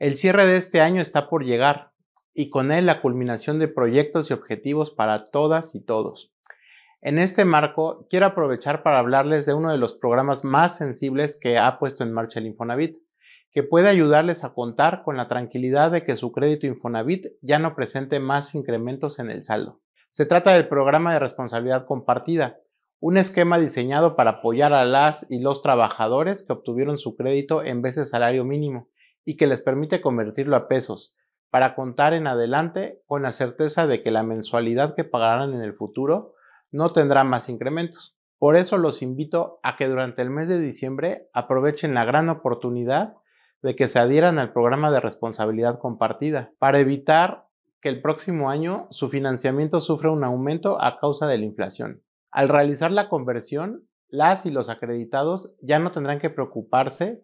El cierre de este año está por llegar y con él la culminación de proyectos y objetivos para todas y todos. En este marco, quiero aprovechar para hablarles de uno de los programas más sensibles que ha puesto en marcha el Infonavit, que puede ayudarles a contar con la tranquilidad de que su crédito Infonavit ya no presente más incrementos en el saldo. Se trata del programa de responsabilidad compartida, un esquema diseñado para apoyar a las y los trabajadores que obtuvieron su crédito en vez de salario mínimo y que les permite convertirlo a pesos para contar en adelante con la certeza de que la mensualidad que pagarán en el futuro no tendrá más incrementos. Por eso los invito a que durante el mes de diciembre aprovechen la gran oportunidad de que se adhieran al programa de responsabilidad compartida para evitar que el próximo año su financiamiento sufra un aumento a causa de la inflación. Al realizar la conversión, las y los acreditados ya no tendrán que preocuparse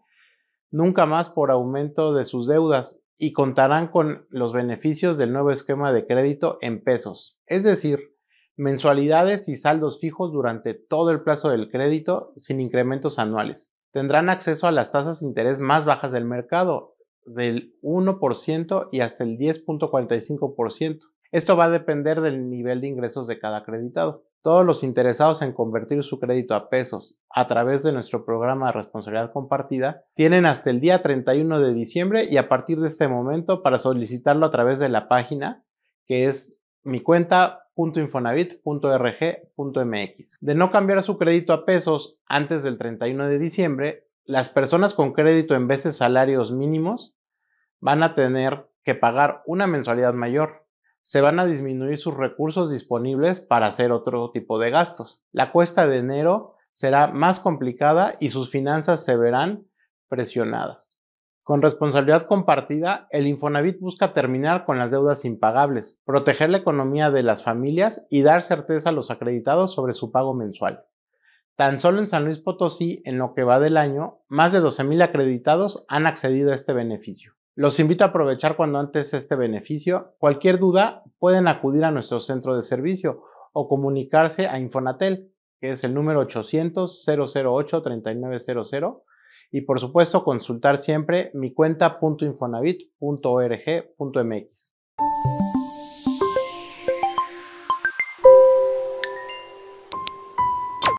nunca más por aumento de sus deudas y contarán con los beneficios del nuevo esquema de crédito en pesos, es decir, mensualidades y saldos fijos durante todo el plazo del crédito sin incrementos anuales. Tendrán acceso a las tasas de interés más bajas del mercado, del 1% y hasta el 10.45%. Esto va a depender del nivel de ingresos de cada acreditado. Todos los interesados en convertir su crédito a pesos a través de nuestro programa de responsabilidad compartida tienen hasta el día 31 de diciembre y a partir de este momento para solicitarlo a través de la página que es mi cuenta De no cambiar su crédito a pesos antes del 31 de diciembre, las personas con crédito en veces salarios mínimos van a tener que pagar una mensualidad mayor, se van a disminuir sus recursos disponibles para hacer otro tipo de gastos. La cuesta de enero será más complicada y sus finanzas se verán presionadas. Con responsabilidad compartida, el Infonavit busca terminar con las deudas impagables, proteger la economía de las familias y dar certeza a los acreditados sobre su pago mensual. Tan solo en San Luis Potosí, en lo que va del año, más de 12.000 acreditados han accedido a este beneficio. Los invito a aprovechar cuando antes este beneficio. Cualquier duda pueden acudir a nuestro centro de servicio o comunicarse a Infonatel, que es el número 800-008-3900. Y por supuesto, consultar siempre mi cuenta.infonavit.org.mx.